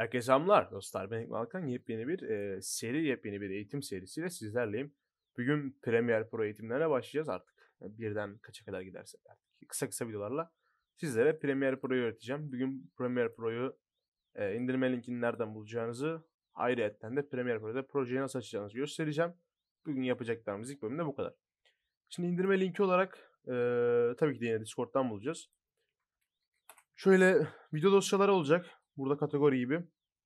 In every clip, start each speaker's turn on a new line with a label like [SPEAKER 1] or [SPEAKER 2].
[SPEAKER 1] Herkese selamlar dostlar. Ben İkmal Alkan. Yepyeni bir e, seri, yepyeni bir eğitim serisiyle sizlerleyim. Bugün Premiere Pro eğitimlerine başlayacağız artık. Yani birden kaça kadar gidersek artık. Kısa kısa videolarla sizlere Premiere Pro'yu öğreteceğim. Bugün Premiere Pro'yu e, indirme linkini nereden bulacağınızı ayrıyetten de Premiere Pro'da projeyi nasıl açacağınızı göstereceğim. Bugün yapacaklarımız ilk bölümde bu kadar. Şimdi indirme linki olarak e, tabii ki de yine Discord'dan bulacağız. Şöyle video dosyaları olacak Burada kategori gibi.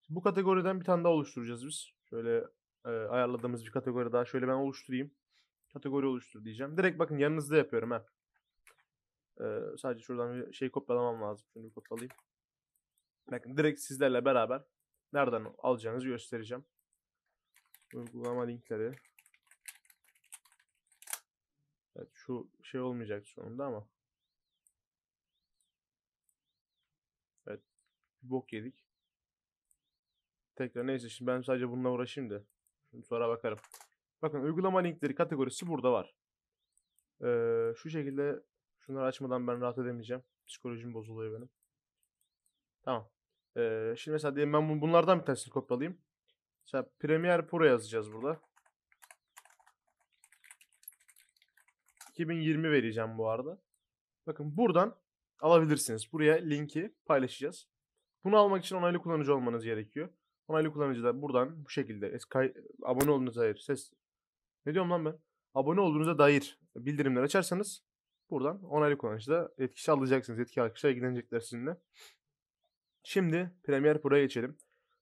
[SPEAKER 1] Bu kategoriden bir tane daha oluşturacağız biz. Şöyle e, ayarladığımız bir kategori daha. Şöyle ben oluşturayım. Kategori oluştur diyeceğim. Direkt bakın yanınızda yapıyorum ha. E, sadece şuradan bir şey kopyalamam lazım. Şunu bir kopyalayayım. Bakın direkt sizlerle beraber nereden alacağınızı göstereceğim. Uygulama linkleri. Evet şu şey olmayacak sonunda ama Bir bok yedik. Tekrar neyse şimdi ben sadece bununla uğraşayım da. Şimdi sonra bakarım. Bakın uygulama linkleri kategorisi burada var. Ee, şu şekilde şunları açmadan ben rahat edemeyeceğim. Psikolojim bozuluyor benim. Tamam. Ee, şimdi mesela diyelim ben bunlardan bir tanesini kopyalayayım. Mesela Premiere Pro yazacağız burada. 2020 vereceğim bu arada. Bakın buradan alabilirsiniz. Buraya linki paylaşacağız. Bunu almak için onaylı kullanıcı olmanız gerekiyor. Onaylı kullanıcı da buradan bu şekilde abone olduğunuza dair ses ne diyorum lan ben? Abone olduğunuza dair bildirimler açarsanız buradan onaylı kullanıcıda etkisi alacaksınız. Etki arkadaşlar ilgilenecekler sizinle. Şimdi Premiere Pro'ya geçelim.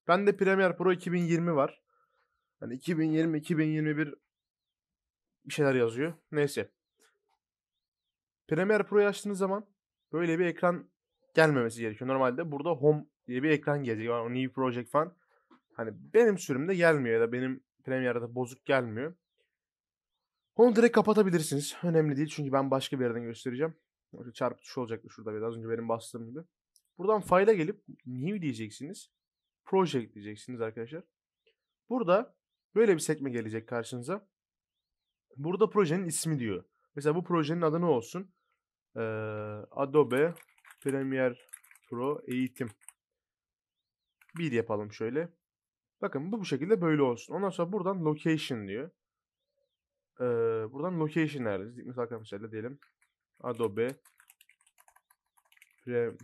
[SPEAKER 1] Bende Premiere Pro 2020 var. Yani 2020 2021 bir şeyler yazıyor. Neyse. Premiere Pro'yu açtığınız zaman böyle bir ekran gelmemesi gerekiyor. Normalde burada home diye bir ekran gelecek. Yani o New Project falan. Hani benim sürümde gelmiyor ya da benim Premiere'de bozuk gelmiyor. Onu direkt kapatabilirsiniz. Önemli değil çünkü ben başka bir yerden göstereceğim. Çarpıtış olacaktı şurada biraz önce benim bastığım gibi. Buradan file'a gelip new diyeceksiniz. Project diyeceksiniz arkadaşlar. Burada böyle bir sekme gelecek karşınıza. Burada projenin ismi diyor. Mesela bu projenin adı ne olsun? Ee, Adobe Premiere Pro Eğitim bir yapalım şöyle. Bakın bu bu şekilde böyle olsun. Ondan sonra buradan location diyor. Ee, buradan location nerede? Mesela arkadaşlarla diyelim. Adobe Pre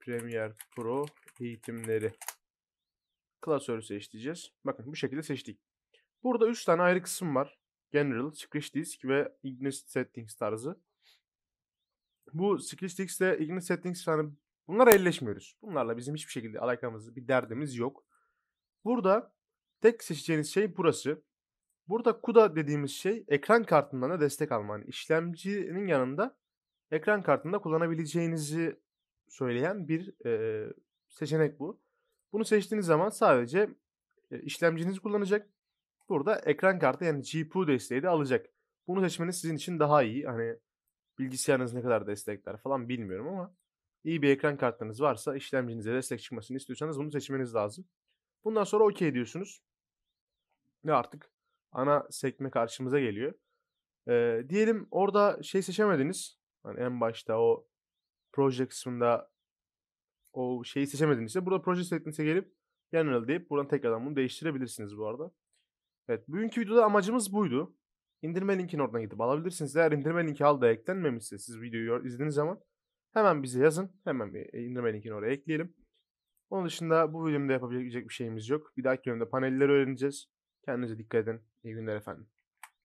[SPEAKER 1] Premiere Pro eğitimleri klasörü seçeceğiz. Bakın bu şekilde seçtik. Burada 3 tane ayrı kısım var. General, Scratch Disk ve Ignis Settings tarzı. Bu Scratch Disk ile Ignis Settings yani Bunlara elleşmiyoruz. Bunlarla bizim hiçbir şekilde alakamız, bir derdimiz yok. Burada tek seçeceğiniz şey burası. Burada CUDA dediğimiz şey ekran kartından da destek alma. Yani işlemcinin yanında ekran kartında kullanabileceğinizi söyleyen bir e, seçenek bu. Bunu seçtiğiniz zaman sadece e, işlemcinizi kullanacak. Burada ekran kartı yani GPU desteği de alacak. Bunu seçmeniz sizin için daha iyi. Hani bilgisayarınız ne kadar destekler falan bilmiyorum ama iyi bir ekran kartınız varsa işlemcinize destek çıkmasını istiyorsanız bunu seçmeniz lazım. Bundan sonra OK diyorsunuz. Ve artık ana sekme karşımıza geliyor. Ee, diyelim orada şey seçemediniz. Hani en başta o proje kısmında o şeyi seçemedinizse burada proje setinize gelip general deyip buradan tekrardan bunu değiştirebilirsiniz bu arada. Evet bugünkü videoda amacımız buydu. İndirme linkini oradan gidip alabilirsiniz. Eğer indirme linki al da eklenmemişse siz videoyu izlediğiniz zaman Hemen bize yazın. Hemen bir e, indirme linkini oraya ekleyelim. Onun dışında bu bölümde yapabilecek bir şeyimiz yok. Bir dahaki bölümde panelleri öğreneceğiz. Kendinize dikkat edin. İyi günler efendim.